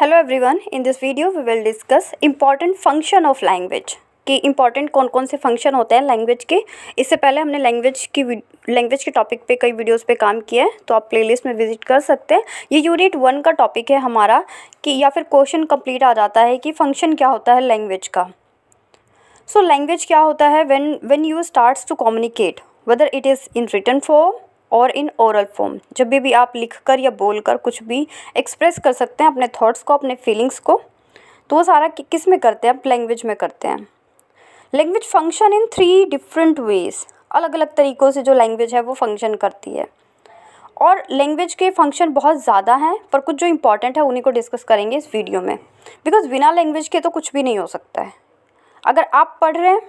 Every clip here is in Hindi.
hello everyone in this video we will discuss important function of language कि इम्पॉर्टेंट कौन कौन से फंक्शन होते हैं लैंग्वेज के इससे पहले हमने लैंग्वेज की लैंग्वेज के टॉपिक पे कई वीडियोस पे काम किया है तो आप प्लेलिस्ट में विजिट कर सकते हैं ये यूनिट वन का टॉपिक है हमारा कि या फिर क्वेश्चन कंप्लीट आ जाता है कि फंक्शन क्या होता है लैंग्वेज का सो so, लैंग्वेज क्या होता है when when you starts to communicate whether it is in written form और इन ओरल फॉर्म जब भी, भी आप लिख कर या बोल कर कुछ भी एक्सप्रेस कर सकते हैं अपने थॉट्स को अपने फीलिंग्स को तो वो सारा कि, किस में करते हैं आप लैंग्वेज में करते हैं language function in three different ways अलग अलग तरीक़ों से जो लैंग्वेज है वो फंक्शन करती है और लैंग्वेज के फंक्शन बहुत ज़्यादा हैं पर कुछ जो इंपॉर्टेंट है उन्हीं को डिस्कस करेंगे इस वीडियो में बिकॉज़ बिना लैंग्वेज के तो कुछ भी नहीं हो सकता है अगर आप पढ़ रहे हैं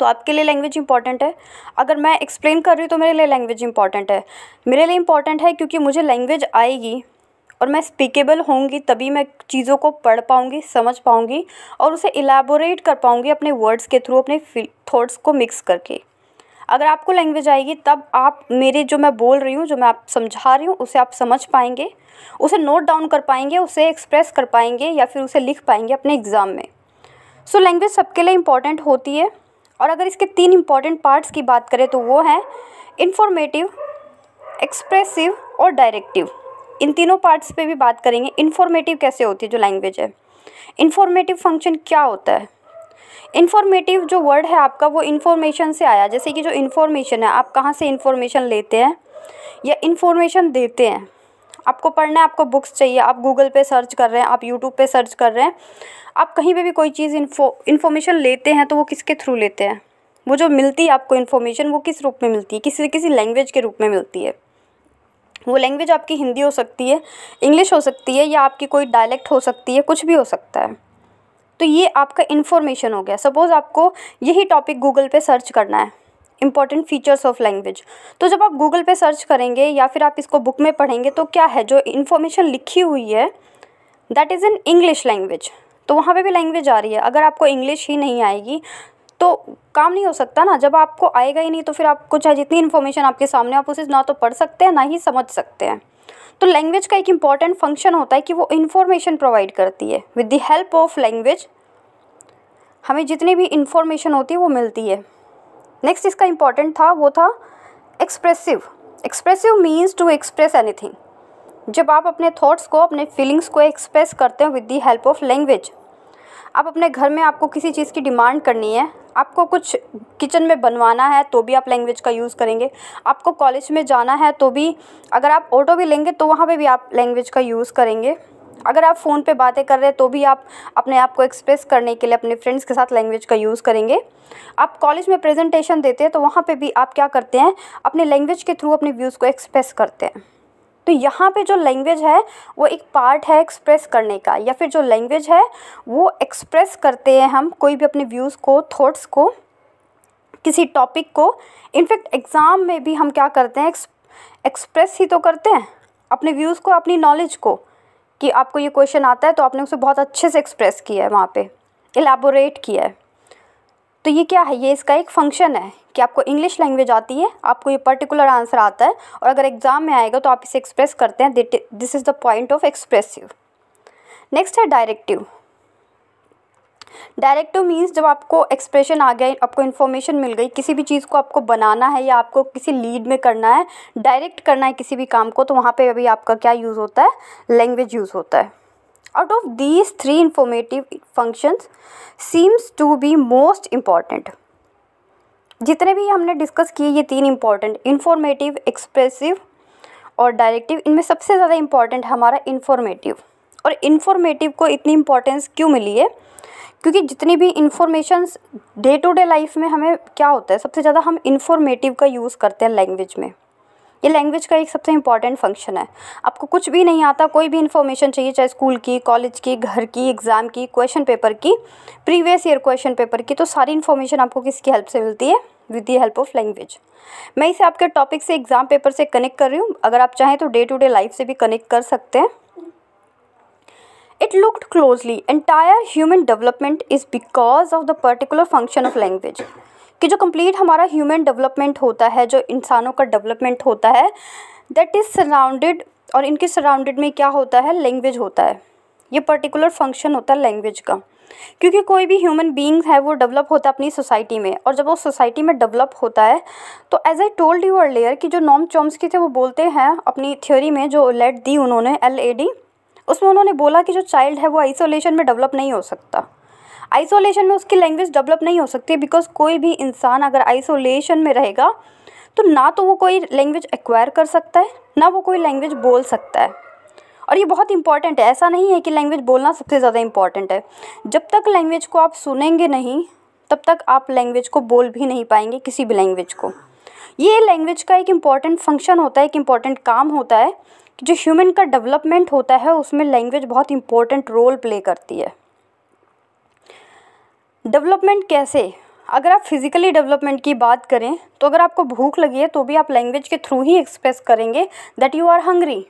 तो आपके लिए लैंग्वेज इंपॉर्टेंट है अगर मैं एक्सप्लेन कर रही हूँ तो मेरे लिए लैंग्वेज इंपॉर्टेंट है मेरे लिए इंपॉर्टेंट है क्योंकि मुझे लैंग्वेज आएगी और मैं स्पीकेबल होंगी तभी मैं चीज़ों को पढ़ पाऊँगी समझ पाऊँगी और उसे इलाबोरेट कर पाऊँगी अपने वर्ड्स के थ्रू अपने थॉट्स को मिक्स करके अगर आपको लैंग्वेज आएगी तब आप मेरे जो मैं बोल रही हूँ जो मैं आप समझा रही हूँ उसे आप समझ पाएंगे उसे नोट डाउन कर पाएंगे उसे एक्सप्रेस कर पाएंगे या फिर उसे लिख पाएंगे अपने एग्ज़ाम में सो लैंग्वेज सबके लिए इम्पॉर्टेंट होती है और अगर इसके तीन इम्पॉर्टेंट पार्ट्स की बात करें तो वो हैं इन्फॉर्मेटिव एक्सप्रेसिव और डायरेक्टिव इन तीनों पार्ट्स पे भी बात करेंगे इन्फॉर्मेटिव कैसे होती है जो लैंग्वेज है इन्फॉर्मेटिव फंक्शन क्या होता है इन्फॉर्मेटिव जो वर्ड है आपका वो इन्फॉर्मेशन से आया जैसे कि जो इन्फॉर्मेशन है आप कहाँ से इन्फॉर्मेशन लेते हैं या इन्फॉर्मेशन देते हैं आपको पढ़ना है आपको बुक्स चाहिए आप गूगल पे सर्च कर रहे हैं आप यूट्यूब पे सर्च कर रहे हैं आप कहीं पे भी कोई चीज़ इन्फो इन्फॉर्मेशन लेते हैं तो वो किसके थ्रू लेते हैं वो जो मिलती है आपको इन्फॉर्मेशन वो किस रूप में मिलती है किसी किसी लैंग्वेज के रूप में मिलती है वो लैंग्वेज आपकी हिंदी हो सकती है इंग्लिश हो सकती है या आपकी कोई डायलेक्ट हो सकती है कुछ भी हो सकता है तो ये आपका इन्फॉर्मेशन हो गया सपोज़ आपको यही टॉपिक गूगल पे सर्च करना है इंपॉर्टेंट फीचर्स ऑफ लैंग्वेज तो जब आप गूगल पे सर्च करेंगे या फिर आप इसको बुक में पढ़ेंगे तो क्या है जो इन्फॉर्मेशन लिखी हुई है that is in English language तो वहाँ पे भी लैंग्वेज आ रही है अगर आपको इंग्लिश ही नहीं आएगी तो काम नहीं हो सकता ना जब आपको आएगा ही नहीं तो फिर आपको चाहे जितनी इन्फॉर्मेशन आपके सामने आप उसे ना तो पढ़ सकते हैं ना ही समझ सकते हैं तो लैंग्वेज का एक इम्पॉर्टेंट फंक्शन होता है कि वो इन्फॉर्मेशन प्रोवाइड करती है with the help of language हमें जितनी भी इन्फॉर्मेशन होती है वो मिलती है नेक्स्ट इसका इम्पॉर्टेंट था वो था expressive expressive means to express anything जब आप अपने थॉट्स को अपने फीलिंग्स को एक्सप्रेस करते हो with the help of language आप अपने घर में आपको किसी चीज़ की डिमांड करनी है आपको कुछ किचन में बनवाना है तो भी आप लैंग्वेज का यूज़ करेंगे आपको कॉलेज में जाना है तो भी अगर आप ऑटो भी लेंगे तो वहाँ पे भी आप लैंग्वेज का यूज़ करेंगे अगर आप फ़ोन पे बातें कर रहे हैं तो भी आप अपने आप को एक्सप्रेस करने के लिए अपने फ्रेंड्स के साथ लैंग्वेज का यूज़ करेंगे आप कॉलेज में प्रेजेंटेशन देते हैं तो वहाँ पे भी आप क्या करते हैं अपने लैंग्वेज के थ्रू अपने व्यूज़ को एक्सप्रेस करते हैं तो यहाँ पे जो लैंग्वेज है वो एक पार्ट है एक्सप्रेस करने का या फिर जो लैंग्वेज है वो एक्सप्रेस करते हैं हम कोई भी अपने व्यूज़ को थाट्स को किसी टॉपिक को इनफैक्ट एग्ज़ाम में भी हम क्या करते हैं एक्सप्रेस ही तो करते हैं अपने व्यूज़ को अपनी नॉलेज को कि आपको ये क्वेश्चन आता है तो आपने उसे बहुत अच्छे से एक्सप्रेस किया है वहाँ पे एलैबोरेट किया है तो ये क्या है ये इसका एक फंक्शन है कि आपको इंग्लिश लैंग्वेज आती है आपको ये पर्टिकुलर आंसर आता है और अगर एग्ज़ाम में आएगा तो आप इसे एक्सप्रेस करते हैं this is the point of expressive next है डायरेक्टिव डायरेक्टिव मीन्स जब आपको एक्सप्रेशन आ गया आपको इन्फॉर्मेशन मिल गई किसी भी चीज़ को आपको बनाना है या आपको किसी लीड में करना है डायरेक्ट करना है किसी भी काम को तो वहाँ पे अभी आपका क्या यूज़ होता है लैंग्वेज यूज़ होता है out of these three informative functions seems to be most important जितने भी हमने डिस्कस किए ये तीन इम्पॉर्टेंट इन्फॉर्मेटिव एक्सप्रेसिव और डायरेक्टिव इनमें सबसे ज़्यादा इम्पॉर्टेंट हमारा इन्फॉर्मेटिव और इन्फॉर्मेटिव को इतनी इम्पोर्टेंस क्यों मिली है क्योंकि जितनी भी informations day to day life में हमें क्या होता है सबसे ज़्यादा हम इन्फॉर्मेटिव का यूज़ करते हैं लैंग्वेज में ये लैंग्वेज का एक सबसे इम्पॉर्टेंट फंक्शन है आपको कुछ भी नहीं आता कोई भी इन्फॉर्मेशन चाहिए चाहे स्कूल की कॉलेज की घर की एग्ज़ाम की क्वेश्चन पेपर की प्रीवियस ईयर क्वेश्चन पेपर की तो सारी इन्फॉर्मेशन आपको किसकी हेल्प से मिलती है with the help of language मैं इसे आपके टॉपिक से एग्ज़ाम पेपर से कनेक्ट कर रही हूँ अगर आप चाहें तो डे टू डे लाइफ से भी कनेक्ट कर सकते हैं it looked closely entire human development is because of the particular function of language कि जो complete हमारा ह्यूमन डेवलपमेंट होता है जो इंसानों का डेवलपमेंट होता है दैट इज़ surrounded और इनके सराउंडेड में क्या होता है लैंग्वेज होता है ये पर्टिकुलर फंक्शन होता है लैंग्वेज का क्योंकि कोई भी ह्यूमन बींग है वो डेवलप होता है अपनी सोसाइटी में और जब वो सोसाइटी में डेवलप होता है तो as I told you earlier कि जो नॉम की थे वो बोलते हैं अपनी थ्योरी में जो लेट दी उन्होंने एल ए डी उसमें उन्होंने बोला कि जो चाइल्ड है वो आइसोलेशन में डेवलप नहीं हो सकता आइसोलेशन में उसकी लैंग्वेज डेवलप नहीं हो सकती बिकॉज कोई भी इंसान अगर आइसोलेशन में रहेगा तो ना तो वो कोई लैंग्वेज एक्वायर कर सकता है ना वो कोई लैंग्वेज बोल सकता है और ये बहुत इंपॉर्टेंट है ऐसा नहीं है कि लैंग्वेज बोलना सबसे ज़्यादा इम्पॉर्टेंट है जब तक लैंग्वेज को आप सुनेंगे नहीं तब तक आप लैंग्वेज को बोल भी नहीं पाएंगे किसी भी लैंग्वेज को ये लैंग्वेज का एक इम्पॉर्टेंट फंक्शन होता है एक इम्पॉर्टेंट काम होता है जो ह्यूमन का डेवलपमेंट होता है उसमें लैंग्वेज बहुत इम्पोर्टेंट रोल प्ले करती है डेवलपमेंट कैसे अगर आप फिज़िकली डेवलपमेंट की बात करें तो अगर आपको भूख लगी है तो भी आप लैंग्वेज के थ्रू ही एक्सप्रेस करेंगे दैट यू आर हंग्री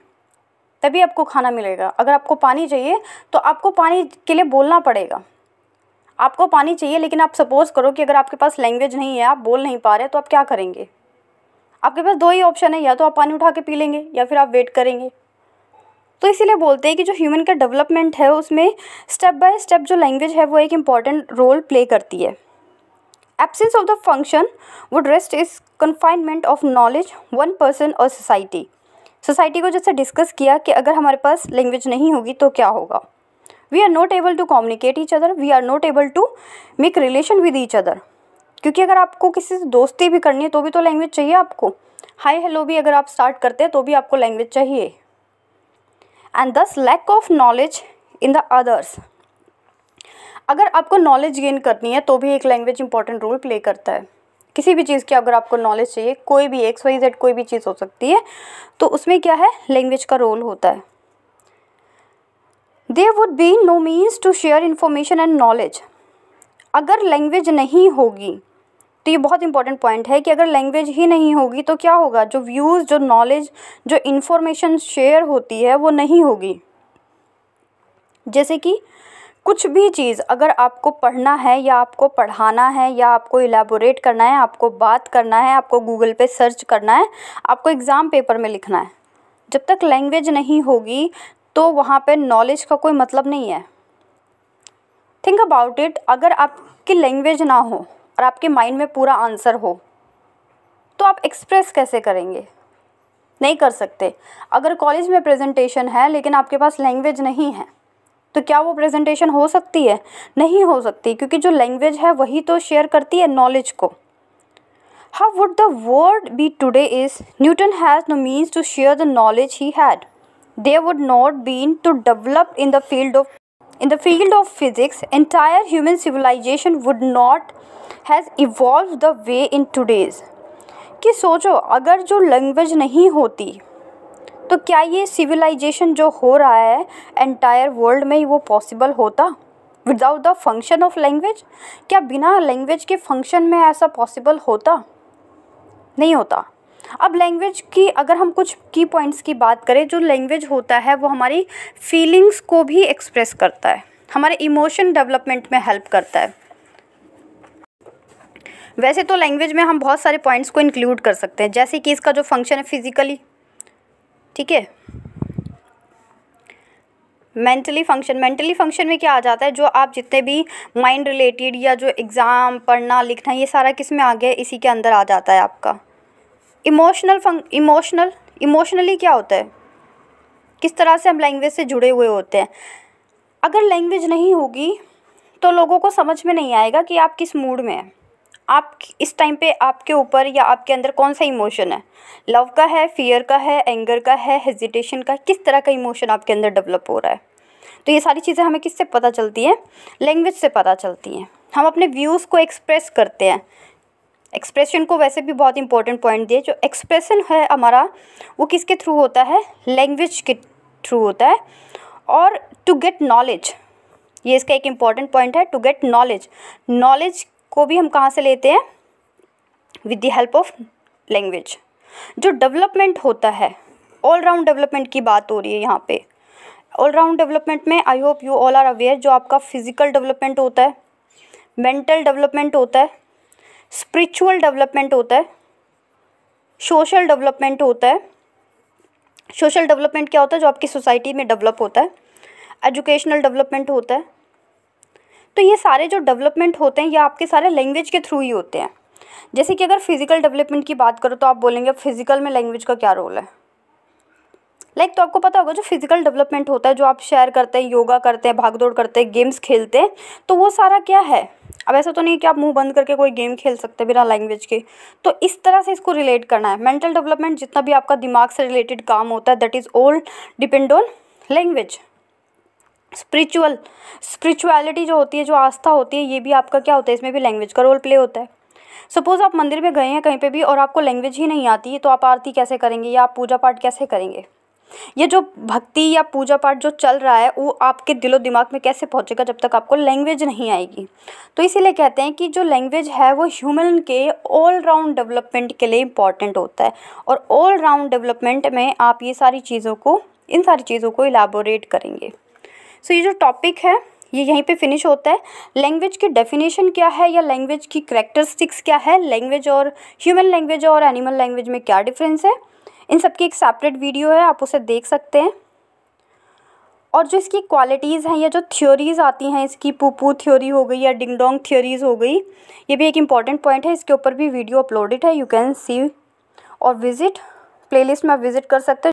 तभी आपको खाना मिलेगा अगर आपको पानी चाहिए तो आपको पानी के लिए बोलना पड़ेगा आपको पानी चाहिए लेकिन आप सपोज़ करो कि अगर आपके पास लैंग्वेज नहीं है आप बोल नहीं पा रहे तो आप क्या करेंगे आपके पास दो ही ऑप्शन है या तो आप पानी उठा के पी लेंगे या फिर आप वेट करेंगे तो इसीलिए बोलते हैं कि जो ह्यूमन का डेवलपमेंट है उसमें स्टेप बाय स्टेप जो लैंग्वेज है वो एक इम्पॉर्टेंट रोल प्ले करती है एब्सेंस ऑफ द फंक्शन वो dressed is confinement of knowledge one person और सोसाइटी सोसाइटी को जैसे डिस्कस किया कि अगर हमारे पास लैंग्वेज नहीं होगी तो क्या होगा we are not able to communicate each other we are not able to make relation with each other क्योंकि अगर आपको किसी से दोस्ती भी करनी है तो भी तो लैंग्वेज चाहिए आपको हाय हेलो भी अगर आप स्टार्ट करते हैं तो भी आपको लैंग्वेज चाहिए and thus lack of knowledge in the others अगर आपको नॉलेज गेन करनी है तो भी एक लैंग्वेज इंपॉर्टेंट रोल प्ले करता है किसी भी चीज़ की अगर आपको नॉलेज चाहिए कोई भी एक्स वाई जेड कोई भी चीज़ हो सकती है तो उसमें क्या है लैंग्वेज का रोल होता है they would be no means to share information and knowledge अगर लैंग्वेज नहीं होगी तो ये बहुत इंपॉर्टेंट पॉइंट है कि अगर लैंग्वेज ही नहीं होगी तो क्या होगा जो व्यूज़ जो नॉलेज जो इन्फॉर्मेशन शेयर होती है वो नहीं होगी जैसे कि कुछ भी चीज़ अगर आपको पढ़ना है या आपको पढ़ाना है या आपको इलेबोरेट करना है आपको बात करना है आपको गूगल पे सर्च करना है आपको एग्ज़ाम पेपर में लिखना है जब तक लैंग्वेज नहीं होगी तो वहाँ पे नॉलेज का कोई मतलब नहीं है थिंक अबाउट इट अगर आपकी लैंग्वेज ना हो और आपके माइंड में पूरा आंसर हो तो आप एक्सप्रेस कैसे करेंगे नहीं कर सकते अगर कॉलेज में प्रेजेंटेशन है लेकिन आपके पास लैंग्वेज नहीं है तो क्या वो प्रेजेंटेशन हो सकती है नहीं हो सकती क्योंकि जो लैंग्वेज है वही तो शेयर करती है नॉलेज को how would the world be today is Newton has no means to share the knowledge he had they would not been to develop in the field of In the field of physics, entire human civilization would not has evolved the way in today's कि सोचो अगर जो लैंग्वेज नहीं होती तो क्या ये सिविलाइजेशन जो हो रहा है एंटायर वर्ल्ड में वो पॉसिबल होता without the function of language क्या बिना लैंग्वेज के फंक्शन में ऐसा पॉसिबल होता नहीं होता अब लैंग्वेज की अगर हम कुछ की पॉइंट्स की बात करें जो लैंग्वेज होता है वो हमारी फीलिंग्स को भी एक्सप्रेस करता है हमारे इमोशन डेवलपमेंट में हेल्प करता है वैसे तो लैंग्वेज में हम बहुत सारे पॉइंट्स को इंक्लूड कर सकते हैं जैसे कि इसका जो फंक्शन है फिज़िकली ठीक है मेंटली फंक्शन मेंटली फंक्शन में क्या आ जाता है जो आप जितने भी माइंड रिलेटेड या जो एग्ज़ाम पढ़ना लिखना ये सारा किस में आ गया इसी के अंदर आ जाता है आपका इमोशनल फंक इमोशनल इमोशनली क्या होता है किस तरह से हम लैंग्वेज से जुड़े हुए होते हैं अगर लैंग्वेज नहीं होगी तो लोगों को समझ में नहीं आएगा कि आप किस मूड में हैं आप इस टाइम पे आपके ऊपर या आपके अंदर कौन सा इमोशन है लव का है फियर का है एंगर का है हेजिटेशन का किस तरह का इमोशन आपके अंदर डेवलप हो रहा है तो ये सारी चीज़ें हमें किससे पता चलती हैं लैंग्वेज से पता चलती हैं हम अपने व्यूज़ को एक्सप्रेस करते हैं एक्सप्रेशन को वैसे भी बहुत इंपॉर्टेंट पॉइंट दिए जो एक्सप्रेशन है हमारा वो किसके थ्रू होता है लैंग्वेज के थ्रू होता है और टू गेट नॉलेज ये इसका एक इम्पॉर्टेंट पॉइंट है टू गेट नॉलेज नॉलेज को भी हम कहाँ से लेते हैं with the help of language जो डेवलपमेंट होता है ऑलराउंड डेवलपमेंट की बात हो रही है यहाँ पे ऑलराउंड डेवलपमेंट में I hope you all are aware जो आपका फिजिकल डेवलपमेंट होता है मेंटल डेवलपमेंट होता है स्पिरिचुअल डेवलपमेंट होता है सोशल डेवलपमेंट होता है सोशल डेवलपमेंट क्या होता है जो आपकी सोसाइटी में डेवलप होता है एजुकेशनल डेवलपमेंट होता है तो ये सारे जो डेवलपमेंट होते हैं ये आपके सारे लैंग्वेज के थ्रू ही होते हैं जैसे कि अगर फिज़िकल डेवलपमेंट की बात करो तो आप बोलेंगे फिज़िकल में लैंग्वेज का क्या रोल है लाइक like, तो आपको पता होगा जो फिजिकल डेवलपमेंट होता है जो आप शेयर करते हैं योगा करते हैं भाग दौड़ करते हैं गेम्स खेलते हैं तो वो सारा क्या है अब ऐसा तो नहीं कि आप मुंह बंद करके कोई गेम खेल सकते बिना लैंग्वेज के तो इस तरह से इसको रिलेट करना है मेंटल डेवलपमेंट जितना भी आपका दिमाग से रिलेटेड काम होता है that is all depend on language spiritual spirituality जो होती है जो आस्था होती है ये भी आपका क्या होता है इसमें भी लैंग्वेज का रोल प्ले होता है सपोज़ आप मंदिर में गए हैं कहीं पे भी और आपको लैंग्वेज ही नहीं आती है तो आप आरती कैसे करेंगे या आप पूजा पाठ कैसे करेंगे ये जो भक्ति या पूजा पाठ जो चल रहा है वो आपके दिलो दिमाग में कैसे पहुंचेगा जब तक आपको लैंग्वेज नहीं आएगी तो इसीलिए कहते हैं कि जो लैंग्वेज है वो ह्यूमन के ऑल राउंड डेवलपमेंट के लिए इम्पॉर्टेंट होता है और ऑल राउंड डेवलपमेंट में आप ये सारी चीज़ों को इन सारी चीज़ों को इलाबोरेट करेंगे सो so, ये जो टॉपिक है ये यहीं पे फिनिश होता है लैंग्वेज की डेफिनेशन क्या है या लैंग्वेज की करेक्टरिस्टिक्स क्या है लैंग्वेज और ह्यूमन लैंग्वेज और एनिमल लैंग्वेज में क्या डिफरेंस है इन सब की एक सेपरेट वीडियो है आप उसे देख सकते हैं और जो इसकी क्वालिटीज़ हैं या जो थ्योरीज़ आती हैं इसकी पुपू थ्योरी हो गई या डिंगडोंग थ्योरीज़ हो गई ये भी एक इम्पॉर्टेंट पॉइंट है इसके ऊपर भी वीडियो अपलोडेड है यू कैन सी और विज़िट प्लेलिस्ट में आप विज़िट कर सकते हैं